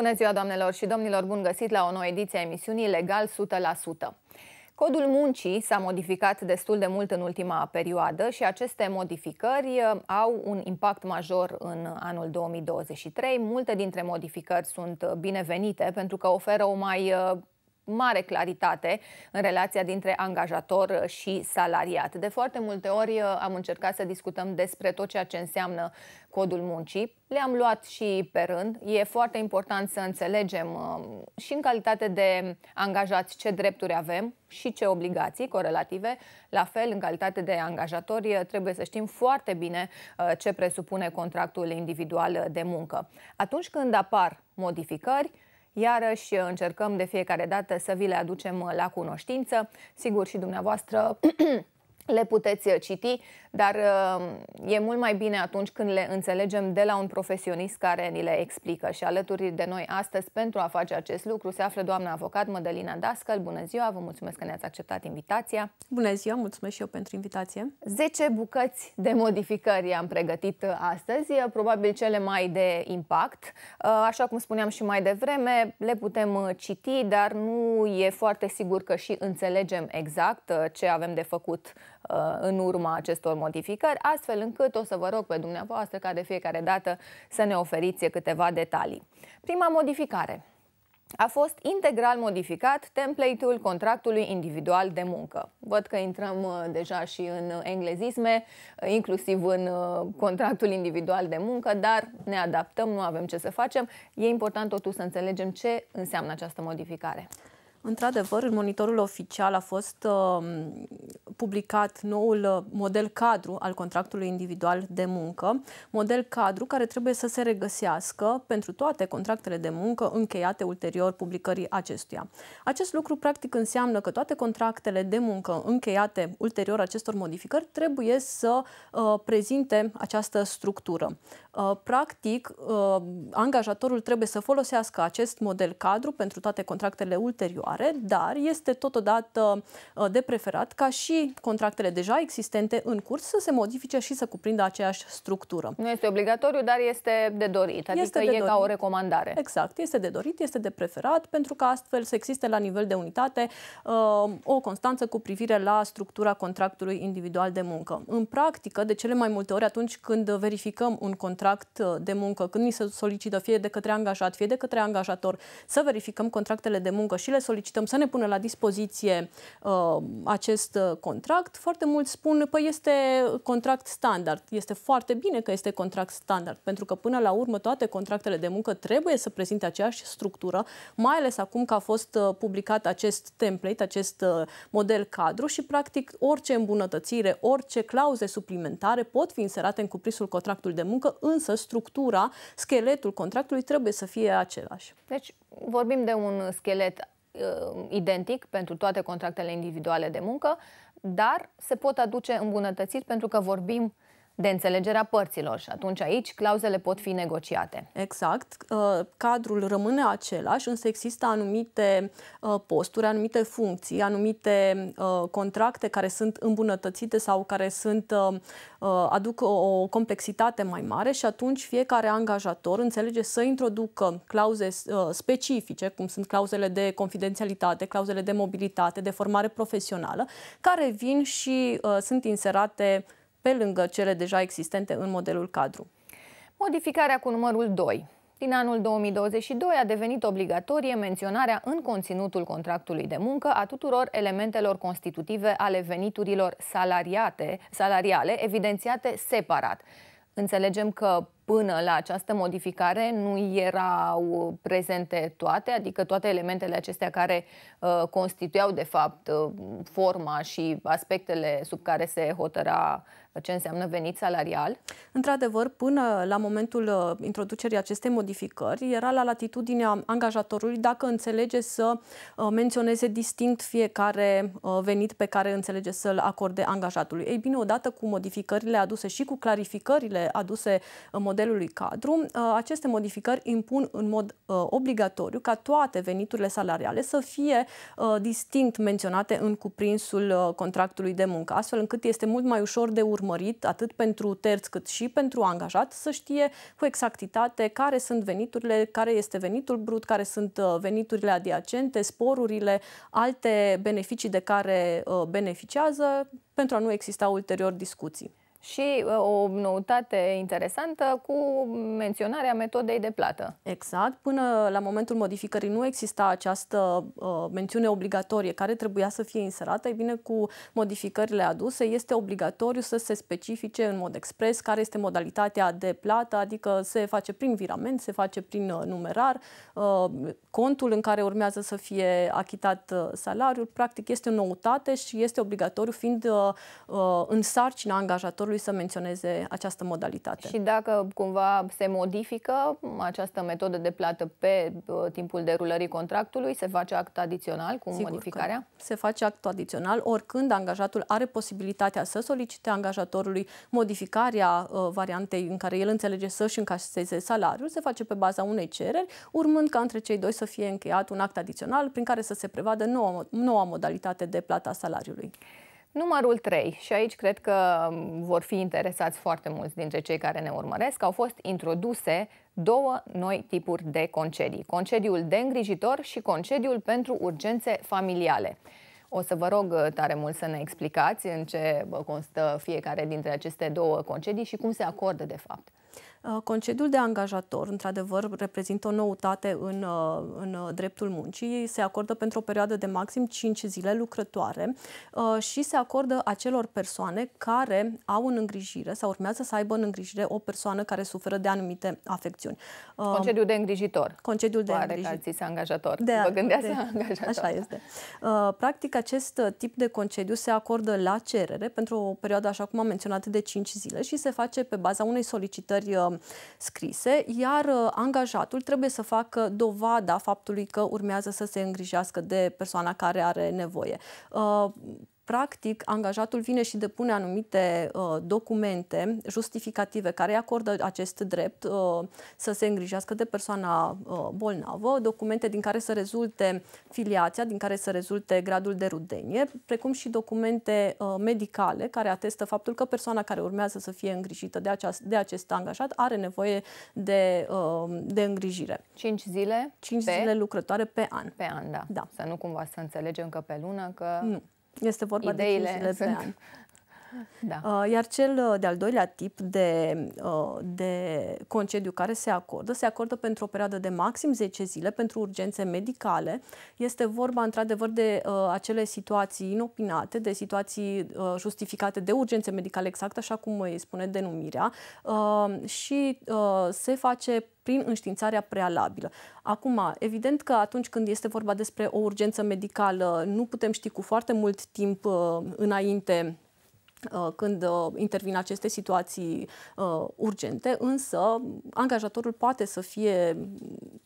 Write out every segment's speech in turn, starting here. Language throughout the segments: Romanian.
Bună ziua, doamnelor și domnilor! Bun găsit la o nouă ediție a emisiunii Legal 100%. Codul muncii s-a modificat destul de mult în ultima perioadă și aceste modificări uh, au un impact major în anul 2023. Multe dintre modificări sunt uh, binevenite pentru că oferă o mai uh, mare claritate în relația dintre angajator și salariat. De foarte multe ori uh, am încercat să discutăm despre tot ceea ce înseamnă codul muncii. Le-am luat și pe rând. E foarte important să înțelegem uh, și în calitate de angajați ce drepturi avem și ce obligații corelative. La fel, în calitate de angajatori, uh, trebuie să știm foarte bine ce presupune contractul individual de muncă. Atunci când apar modificări, Iarăși încercăm de fiecare dată să vi le aducem la cunoștință. Sigur și dumneavoastră le puteți citi dar uh, e mult mai bine atunci când le înțelegem de la un profesionist care ni le explică. Și alături de noi astăzi pentru a face acest lucru se află doamna avocat Mădălina Dascăl. Bună ziua, vă mulțumesc că ne-ați acceptat invitația. Bună ziua, mulțumesc și eu pentru invitație. 10 bucăți de modificări am pregătit uh, astăzi, uh, probabil cele mai de impact. Așa cum spuneam și mai devreme, le putem citi, dar nu e foarte sigur că și înțelegem exact ce avem de făcut în urma acestor modificări, astfel încât o să vă rog pe dumneavoastră ca de fiecare dată să ne oferiți câteva detalii. Prima modificare a fost integral modificat template-ul contractului individual de muncă. Văd că intrăm uh, deja și în englezisme, uh, inclusiv în uh, contractul individual de muncă, dar ne adaptăm, nu avem ce să facem. E important totuși să înțelegem ce înseamnă această modificare. Într-adevăr, în monitorul oficial a fost uh, publicat noul uh, model cadru al contractului individual de muncă, model cadru care trebuie să se regăsească pentru toate contractele de muncă încheiate ulterior publicării acestuia. Acest lucru practic înseamnă că toate contractele de muncă încheiate ulterior acestor modificări trebuie să uh, prezinte această structură. Uh, practic, uh, angajatorul trebuie să folosească acest model cadru pentru toate contractele ulterioare, dar este totodată uh, de preferat ca și contractele deja existente în curs să se modifice și să cuprindă aceeași structură. Nu este obligatoriu, dar este de dorit, adică este de e dorit. ca o recomandare. Exact, este de dorit, este de preferat, pentru că astfel să existe la nivel de unitate o constanță cu privire la structura contractului individual de muncă. În practică, de cele mai multe ori atunci când verificăm un contract contract uh, de muncă, când ni se solicită fie de către angajat, fie de către angajator, să verificăm contractele de muncă și le solicităm să ne pună la dispoziție uh, acest uh, contract, foarte mulți spun, păi este contract standard. Este foarte bine că este contract standard, pentru că până la urmă toate contractele de muncă trebuie să prezinte aceeași structură, mai ales acum că a fost uh, publicat acest template, acest model cadru și practic orice îmbunătățire, orice clauze suplimentare pot fi inserate în cuprinsul contractului de muncă însă structura, scheletul contractului trebuie să fie același. Deci vorbim de un schelet uh, identic pentru toate contractele individuale de muncă, dar se pot aduce îmbunătățiri pentru că vorbim uh, de înțelegerea părților și atunci aici clauzele pot fi negociate. Exact. Uh, cadrul rămâne același, însă există anumite uh, posturi, anumite funcții, anumite uh, contracte care sunt îmbunătățite sau care sunt aduc o complexitate mai mare și atunci fiecare angajator înțelege să introducă clauze specifice, cum sunt clauzele de confidențialitate, clauzele de mobilitate, de formare profesională, care vin și sunt inserate pe lângă cele deja existente în modelul cadru. Modificarea cu numărul 2. Din anul 2022 a devenit obligatorie menționarea în conținutul contractului de muncă a tuturor elementelor constitutive ale veniturilor salariate, salariale, evidențiate separat. Înțelegem că până la această modificare nu erau prezente toate, adică toate elementele acestea care uh, constituiau de fapt uh, forma și aspectele sub care se hotăra ce înseamnă venit salarial? Într-adevăr, până la momentul uh, introducerii acestei modificări, era la latitudinea angajatorului dacă înțelege să menționeze distinct fiecare venit pe care înțelege să-l acorde angajatului. Ei bine, odată cu modificările aduse și cu clarificările aduse în model modelului cadru, uh, aceste modificări impun în mod uh, obligatoriu ca toate veniturile salariale să fie uh, distinct menționate în cuprinsul contractului de muncă, astfel încât este mult mai ușor de urmărit atât pentru terț cât și pentru angajat să știe cu exactitate care sunt veniturile, care este venitul brut, care sunt veniturile adiacente, sporurile, alte beneficii de care beneficiază, pentru a nu exista ulterior discuții și uh, o noutate interesantă cu menționarea metodei de plată. Exact. Până la momentul modificării nu exista această uh, mențiune obligatorie care trebuia să fie inserată. Ei bine, cu modificările aduse este obligatoriu să se specifice în mod expres care este modalitatea de plată, adică se face prin virament, se face prin uh, numerar, uh, contul în care urmează să fie achitat uh, salariul. Practic este o noutate și este obligatoriu fiind uh, în sarcina angajatorului angajatorului să menționeze această modalitate. Și dacă cumva se modifică această metodă de plată pe uh, timpul derulării contractului, se face act adițional cu Sigur modificarea? Se face act adițional oricând angajatul are posibilitatea să solicite angajatorului modificarea uh, variantei în care el înțelege să-și încaseze salariul, se face pe baza unei cereri, urmând ca între cei doi să fie încheiat un act adițional prin care să se prevadă noua, noua modalitate de plata salariului. Numărul 3, și aici cred că um, vor fi interesați foarte mulți dintre cei care ne urmăresc, au fost introduse două noi tipuri de concedii. Concediul de îngrijitor și concediul pentru urgențe familiale. O să vă rog uh, tare mult să ne explicați în ce uh, constă fiecare dintre aceste două concedii și cum se acordă de fapt. Uh, concediul de angajator, într-adevăr, reprezintă o noutate în, uh, în uh, dreptul muncii. Se acordă pentru o perioadă de maxim 5 zile lucrătoare și se acordă acelor persoane care au în îngrijire sau urmează să aibă în îngrijire o persoană care suferă de anumite afecțiuni. Concediul de îngrijitor. Concediul de îngrijitor. Care angajator. De, Vă gândeați de, angajator. Așa este. Practic, acest tip de concediu se acordă la cerere pentru o perioadă, așa cum am menționat, de 5 zile și se face pe baza unei solicitări scrise, iar uh, angajatul trebuie să facă dovada faptului că urmează să se îngrijească de persoana care are nevoie. Uh, practic, angajatul vine și depune anumite uh, documente justificative care îi acordă acest drept uh, să se îngrijească de persoana uh, bolnavă, documente din care să rezulte filiația, din care să rezulte gradul de rudenie, precum și documente uh, medicale care atestă faptul că persoana care urmează să fie îngrijită de, aceast, de acest angajat are nevoie de, uh, de îngrijire. 5 zile? 5 pe... zile lucrătoare pe an. Pe an, da. da. Să nu cumva să înțelegem că pe lună că... Nu. Este vorba ideile de da. Uh, iar cel uh, de-al doilea tip de, uh, de concediu care se acordă, se acordă pentru o perioadă de maxim 10 zile pentru urgențe medicale. Este vorba, într-adevăr, de acele situații inopinate, de situații justificate de urgențe medicale, exact așa cum îi spune denumirea, și se face prin înștiințarea prealabilă. Acum, evident că atunci când este vorba despre o urgență medicală, nu putem ști cu foarte mult timp înainte Uh, când uh, intervin aceste situații uh, urgente, însă angajatorul poate să fie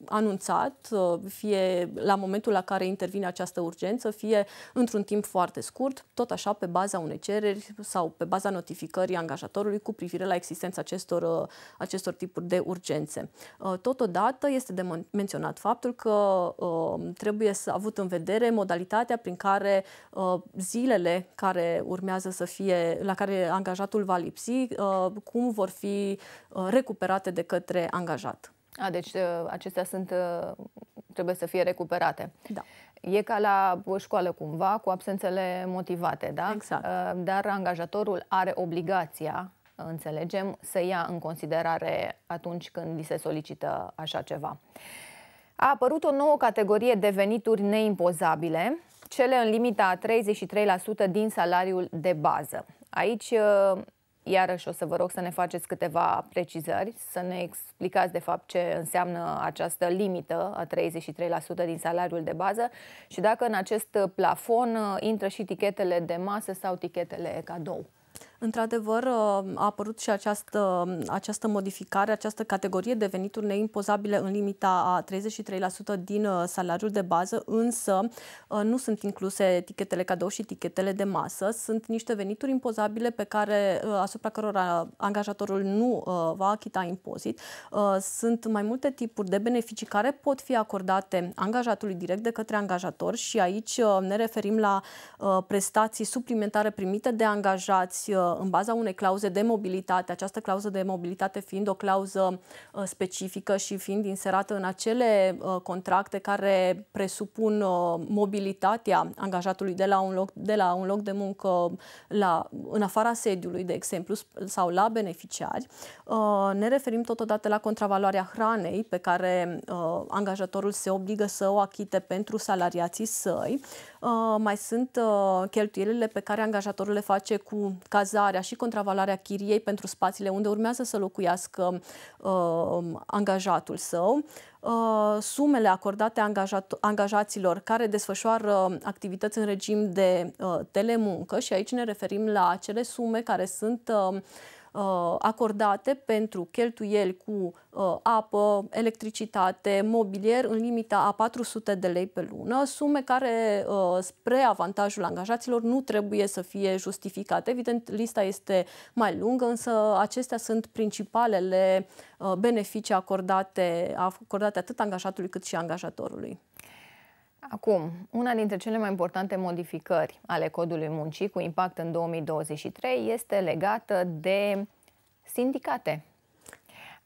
anunțat, uh, fie la momentul la care intervine această urgență, fie într-un timp foarte scurt, tot așa pe baza unei cereri sau pe baza notificării angajatorului cu privire la existența acestor, acestor tipuri de urgențe. Totodată este de menționat faptul că uh, trebuie să avut în vedere modalitatea prin care uh, zilele care urmează să fie la care angajatul va lipsi, uh, cum vor fi uh, recuperate de către angajat. A, deci uh, acestea sunt, trebuie să fie recuperate. Da. E ca la școală cumva, cu absențele motivate, da? Exact. Dar angajatorul are obligația, înțelegem, să ia în considerare atunci când li se solicită așa ceva. A apărut o nouă categorie de venituri neimpozabile, cele în limita a 33% din salariul de bază. Aici, uh, iarăși, o să vă rog să ne faceți câteva precizări, să ne explicați, de fapt, ce înseamnă această limită a 33% din salariul de bază și dacă în acest plafon uh, intră și tichetele de masă sau tichetele cadou. Într-adevăr, uh, a apărut și această, această modificare, această categorie de venituri neimpozabile în limita a 33% din uh, salariul de bază, însă uh, nu sunt incluse etichetele cadou și etichetele de masă. Sunt niște venituri impozabile pe care, asupra cărora angajatorul nu va achita impozit. Sunt mai multe tipuri de beneficii care pot fi acordate angajatului direct de către angajator și aici ne referim la prestații suplimentare primite de angajați în baza unei clauze de mobilitate, această clauză de mobilitate fiind o clauză uh, specifică și fiind inserată în acele uh, contracte care presupun uh, mobilitatea angajatului de la un loc de, la un loc de muncă la, în afara sediului, de exemplu, sau la beneficiari, ne referim totodată la contravaloarea hranei pe care angajatorul se obligă să o achite pentru salariații săi, Uh, mai sunt uh, cheltuielile pe care angajatorul le face cu cazarea și contravalarea chiriei pentru spațiile unde urmează să locuiască uh, angajatul său sumele acordate angajat, angajaților care desfășoară activități în regim de telemuncă și aici ne referim la acele sume care sunt Uh, acordate pentru cheltuieli cu uh, apă, electricitate, mobilier în limita a 400 de lei pe lună, sume care uh, spre avantajul angajaților nu trebuie să fie justificate. Evident, lista este mai lungă, însă acestea sunt principalele beneficii acordate, acordate atât angajatului cât și angajatorului. Acum, una dintre cele mai importante modificări ale codului muncii cu impact în 2023 este legată de sindicate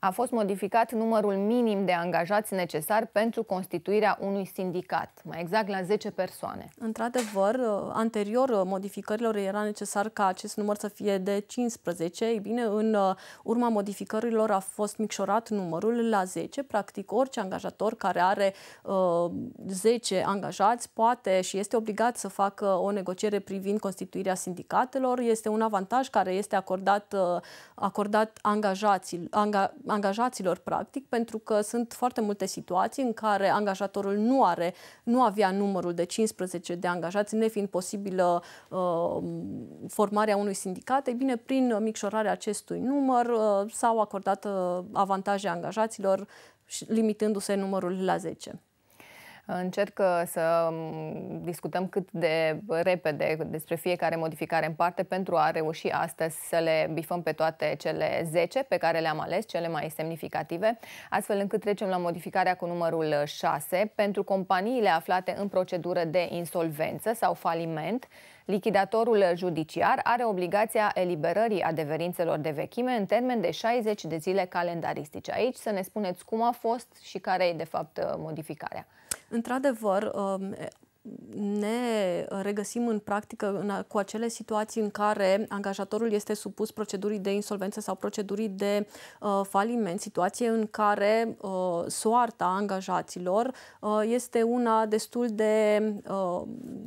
a fost modificat numărul minim de angajați necesar pentru constituirea unui sindicat, mai exact la 10 persoane. Într-adevăr, uh, anterior uh, modificărilor era necesar ca acest număr să fie de 15, ei bine, în uh, urma modificărilor a fost micșorat numărul la 10, practic orice angajator care are uh, 10 angajați poate și este obligat să facă o negociere privind constituirea sindicatelor, este un avantaj care este acordat, uh, acordat angajații, anga, angajaților, practic, pentru că sunt foarte multe situații în care angajatorul nu are, nu avea numărul de 15 de angajați, nefiind posibilă uh, formarea unui sindicat, e bine, prin micșorarea acestui număr uh, s-au acordat uh, avantaje angajaților limitându-se numărul la 10. Încerc să mm, discutăm cât de repede despre fiecare modificare în parte pentru a reuși astăzi să le bifăm pe toate cele 10 pe care le-am ales, cele mai semnificative, astfel încât trecem la modificarea cu numărul 6 pentru companiile aflate în procedură de insolvență sau faliment. Lichidatorul judiciar are obligația eliberării adeverințelor de vechime în termen de 60 de zile calendaristice. Aici să ne spuneți cum a fost și care e de fapt modificarea. Într-adevăr, um, ne uh, regăsim în practică în, cu acele situații în care angajatorul este supus procedurii de insolvență sau procedurii de uh, faliment, situație în care uh, soarta angajaților uh, este una destul de, uh,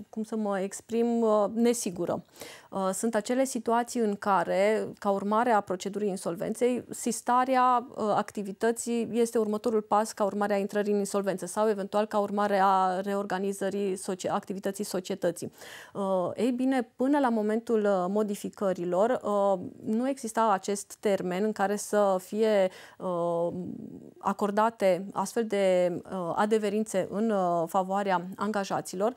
cum să mă exprim, uh, nesigură. Uh, sunt acele situații în care, ca urmare a procedurii insolvenței, sistarea uh, activității este următorul pas ca urmare a intrării în insolvență sau eventual ca urmare a reorganizării activității societății. Uh, ei bine, până la momentul uh, modificărilor uh, nu exista acest termen în care să fie acordate astfel de adeverințe în favoarea angajaților,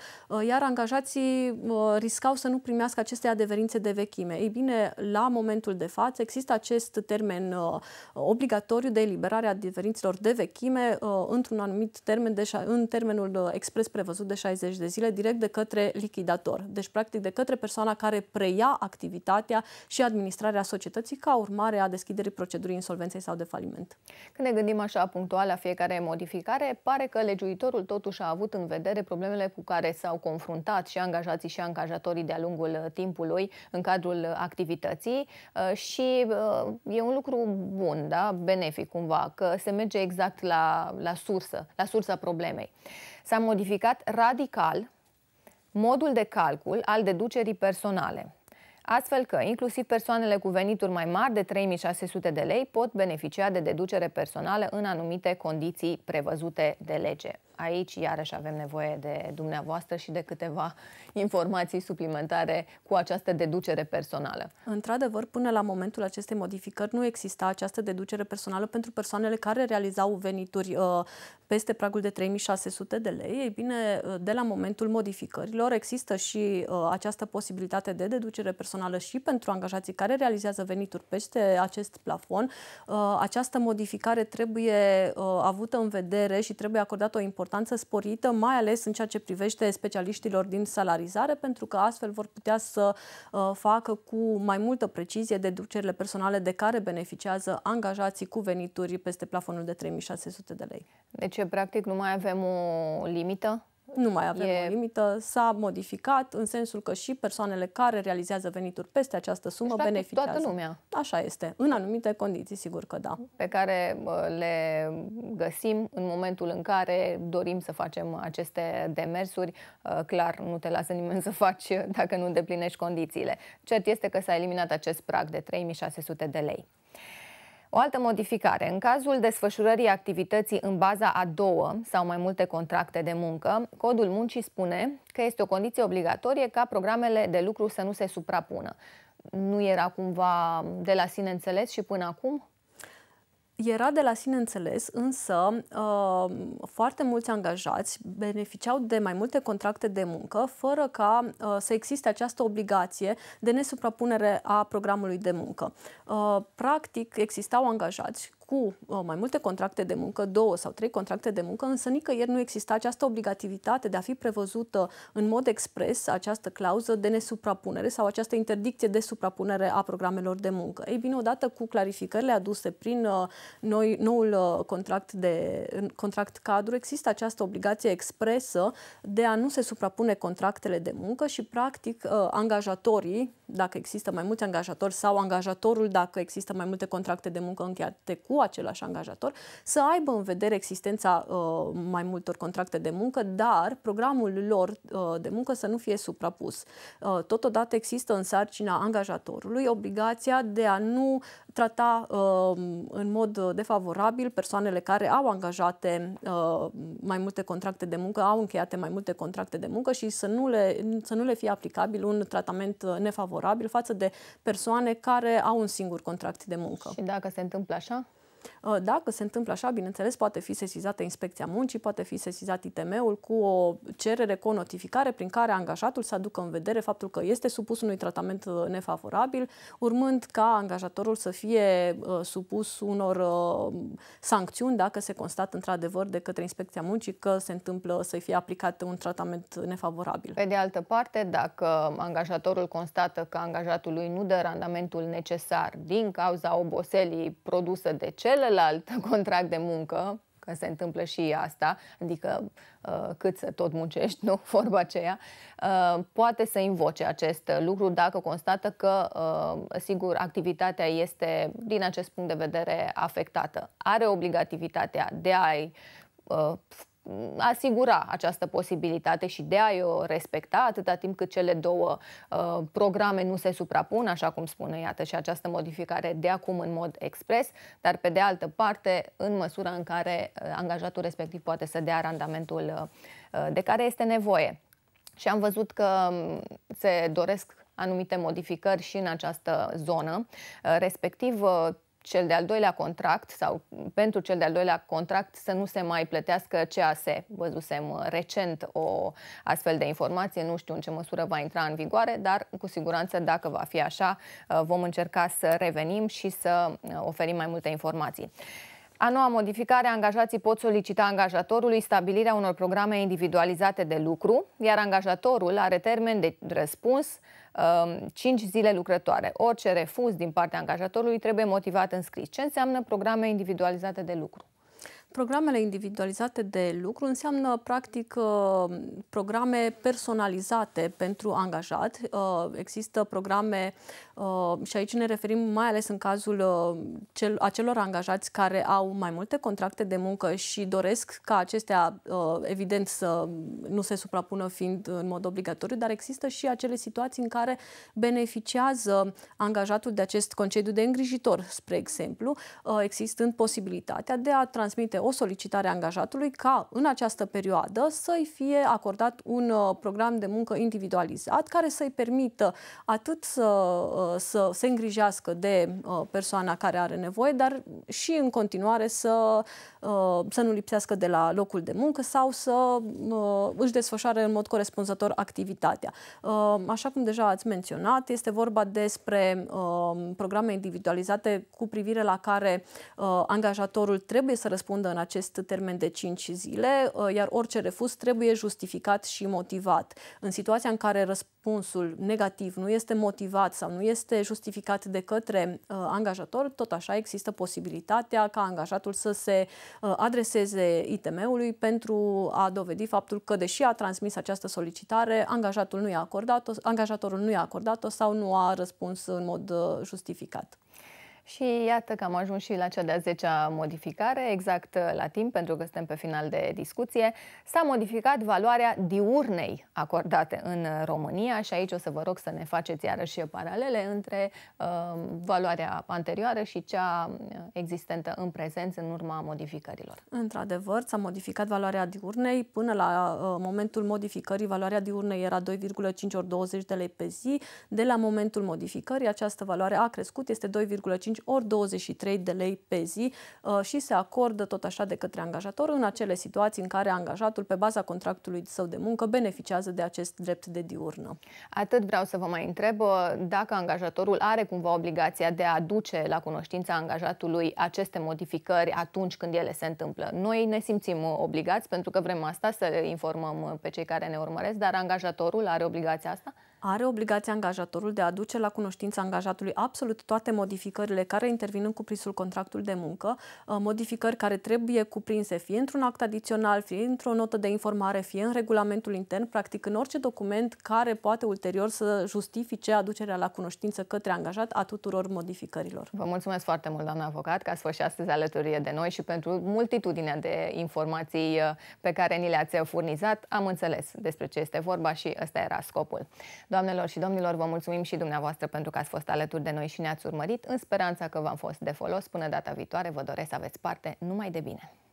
iar angajații riscau să nu primească aceste adeverințe de vechime. Ei bine, la momentul de față există acest termen obligatoriu de eliberare a adeverințelor de vechime într-un anumit termen, de, în termenul expres prevăzut de 60 30 de zile direct de către lichidator, deci practic de către persoana care preia activitatea și administrarea societății ca urmare a deschiderii procedurii insolvenței sau de faliment. Când ne gândim așa punctual la fiecare modificare, pare că legiuitorul totuși a avut în vedere problemele cu care s-au confruntat și angajații și angajatorii de-a lungul uh, timpului în cadrul uh, activității uh, și e un lucru bun, da? benefic cumva, că se merge exact la, la sursă, la sursa problemei. S-a modificat radical modul de calcul al deducerii personale, astfel că inclusiv persoanele cu venituri mai mari de 3600 de lei pot beneficia de deducere personală în anumite condiții prevăzute de lege aici iarăși avem nevoie de dumneavoastră și de câteva informații suplimentare cu această deducere personală. Într-adevăr, până la momentul acestei modificări nu exista această deducere personală pentru persoanele care realizau venituri uh, peste pragul de 3600 de lei. Ei bine, uh, de la momentul modificărilor există și uh, această posibilitate de deducere personală și pentru angajații care realizează venituri peste acest plafon. Uh, această modificare trebuie uh, avută în vedere și trebuie acordată o importanță importanță sporită, mai ales în ceea ce privește specialiștilor din salarizare, pentru că astfel vor putea să uh, facă cu mai multă precizie deducerile personale de care beneficiază angajații cu venituri peste plafonul de 3600 de lei. Deci, practic, nu mai avem o limită nu mai avem e... o limită, s-a modificat în sensul că și persoanele care realizează venituri peste această sumă deci, beneficiază. toată lumea. Așa este, în anumite condiții, sigur că da. Pe care le găsim în momentul în care dorim să facem aceste demersuri. Ă, clar, nu te lasă nimeni să faci dacă nu îndeplinești condițiile. Cert este că s-a eliminat acest prag de 3600 de lei. O altă modificare. În cazul desfășurării activității în baza a două sau mai multe contracte de muncă, codul muncii spune că este o condiție obligatorie ca programele de lucru să nu se suprapună. Nu era cumva de la sine înțeles și până acum? Era de la sine înțeles, însă uh, foarte mulți angajați beneficiau de mai multe contracte de muncă, fără ca uh, să existe această obligație de nesuprapunere a programului de muncă. Uh, practic, existau angajați cu uh, mai multe contracte de muncă, două sau trei contracte de muncă, însă nicăieri nu exista această obligativitate de a fi prevăzută în mod expres această clauză de nesuprapunere sau această interdicție de suprapunere a programelor de muncă. Ei bine, odată cu clarificările aduse prin uh, noi, noul uh, contract, de, contract cadru, există această obligație expresă de a nu se suprapune contractele de muncă și, practic, angajatorii, dacă există mai mulți angajatori sau angajatorul, dacă există mai multe contracte de muncă încheiate cu cu același angajator să aibă în vedere existența uh, mai multor contracte de muncă, dar programul lor uh, de muncă să nu fie suprapus. Uh, totodată există în sarcina angajatorului obligația de a nu trata uh, în mod defavorabil persoanele care au angajate uh, mai multe contracte de muncă, au încheiate mai multe contracte de muncă și să nu le, să nu le fie aplicabil un tratament nefavorabil față de persoane care au un singur contract de muncă. Și dacă se întâmplă așa? Uh, dacă se întâmplă așa, bineînțeles, poate fi sesizată inspecția muncii, poate fi sesizat ITM-ul cu o cerere cu o notificare prin care angajatul să aducă în vedere faptul că este supus unui tratament uh, nefavorabil, urmând ca angajatorul să fie uh, supus unor sancțiuni dacă se constată într-adevăr de către inspecția muncii că se întâmplă să-i fie aplicat un tratament nefavorabil. Pe de altă parte, dacă angajatorul constată că angajatul lui nu dă randamentul necesar din cauza oboselii produsă de cer, celălalt contract de muncă, că se întâmplă și asta, adică uh, cât să tot muncești, nu, vorba aceea, uh, poate să invoce acest lucru dacă constată că, uh, sigur, activitatea este, din acest punct de vedere, afectată. Are obligativitatea de a-i asigura această posibilitate și de a-i o respecta atâta timp cât cele două uh, programe nu se suprapun, așa cum spune, iată, și această modificare de acum în mod expres, dar pe de altă parte, în măsura în care uh, angajatul respectiv poate să dea randamentul uh, de care este nevoie. Și am văzut că um, se doresc anumite modificări și în această zonă, uh, respectiv uh, cel de-al doilea contract sau pentru cel de-al doilea contract să nu se mai plătească CAS. Văzusem uh, recent o astfel de informație, nu știu în ce măsură va intra în vigoare, dar cu siguranță dacă va fi așa, uh, vom încerca să revenim și să uh, oferim mai multe informații. A noua modificare, angajații pot solicita angajatorului stabilirea unor programe individualizate de lucru, iar angajatorul are termen de răspuns 5 um, zile lucrătoare. Orice refuz din partea angajatorului trebuie motivat în scris. Ce înseamnă programe individualizate de lucru? Programele individualizate de lucru înseamnă, practic, uh, programe personalizate pentru angajat. Uh, există programe Uh, și aici ne referim mai ales în cazul uh, acelor angajați care au mai multe contracte de muncă și doresc ca acestea, uh, evident, să nu se suprapună fiind în mod obligatoriu, dar există și acele situații în care beneficiază angajatul de acest concediu de îngrijitor, spre exemplu, existând posibilitatea de a transmite o solicitare a angajatului ca în această perioadă să-i fie acordat un program de muncă individualizat care să-i permită atât să Uh, să se îngrijească de uh, persoana care are nevoie, dar și în continuare să, uh, să nu lipsească de la locul de muncă sau să își desfășoare în mod corespunzător activitatea. Așa cum deja ați menționat, este vorba despre programe individualizate cu privire la care angajatorul trebuie să răspundă în acest termen de 5 zile, iar orice refuz trebuie justificat și motivat. În situația în care răspundă răspunsul negativ nu este motivat sau nu este justificat de către uh, angajator, tot așa există posibilitatea ca angajatul să se uh, adreseze ITM-ului pentru a dovedi faptul că, deși a transmis această solicitare, angajatul nu i-a acordat-o, angajatorul nu i-a acordat-o sau nu a răspuns în mod uh, justificat. Și iată că am ajuns și la cea de-a 10-a modificare, exact uh, la timp, pentru că suntem pe final de discuție. S-a modificat valoarea diurnei acordate în uh, România și aici o să vă rog să ne faceți iarăși paralele între uh, valoarea anterioară și cea uh, existentă în prezent în urma modificărilor. Într-adevăr, s-a modificat valoarea diurnei. Până la uh, momentul modificării, valoarea diurnei era 2,5 ori 20 de lei pe zi. De la momentul modificării, această valoare a crescut, este 2,5 25 ori 23 de lei pe zi uh, și se acordă tot așa de către angajator în acele situații în care angajatul, pe baza contractului său de muncă, beneficiază de acest drept de diurnă. Atât vreau să vă mai întreb uh, dacă angajatorul are cumva obligația de a aduce la cunoștința angajatului aceste modificări atunci când ele se întâmplă. Noi ne simțim uh, obligați pentru că vrem asta să informăm pe cei care ne urmăresc, dar angajatorul are obligația asta? are obligația angajatorul de a aduce la cunoștința angajatului absolut toate modificările care intervin în cuprinsul contractului de muncă, uh, modificări care trebuie cuprinse fie într-un act adițional, fie într-o notă de informare, fie în regulamentul intern, practic în orice document care poate ulterior să justifice aducerea la cunoștință către angajat a tuturor modificărilor. Vă mulțumesc foarte mult, doamna avocat, că ați fost și astăzi alături de noi și pentru multitudinea de informații uh, pe care ni le-ați furnizat. Am înțeles despre ce este vorba și ăsta era scopul. Doamnelor și domnilor, vă mulțumim și dumneavoastră pentru că ați fost alături de noi și ne-ați urmărit, în speranța că v-am fost de folos. Până data viitoare, vă doresc să aveți parte numai de bine!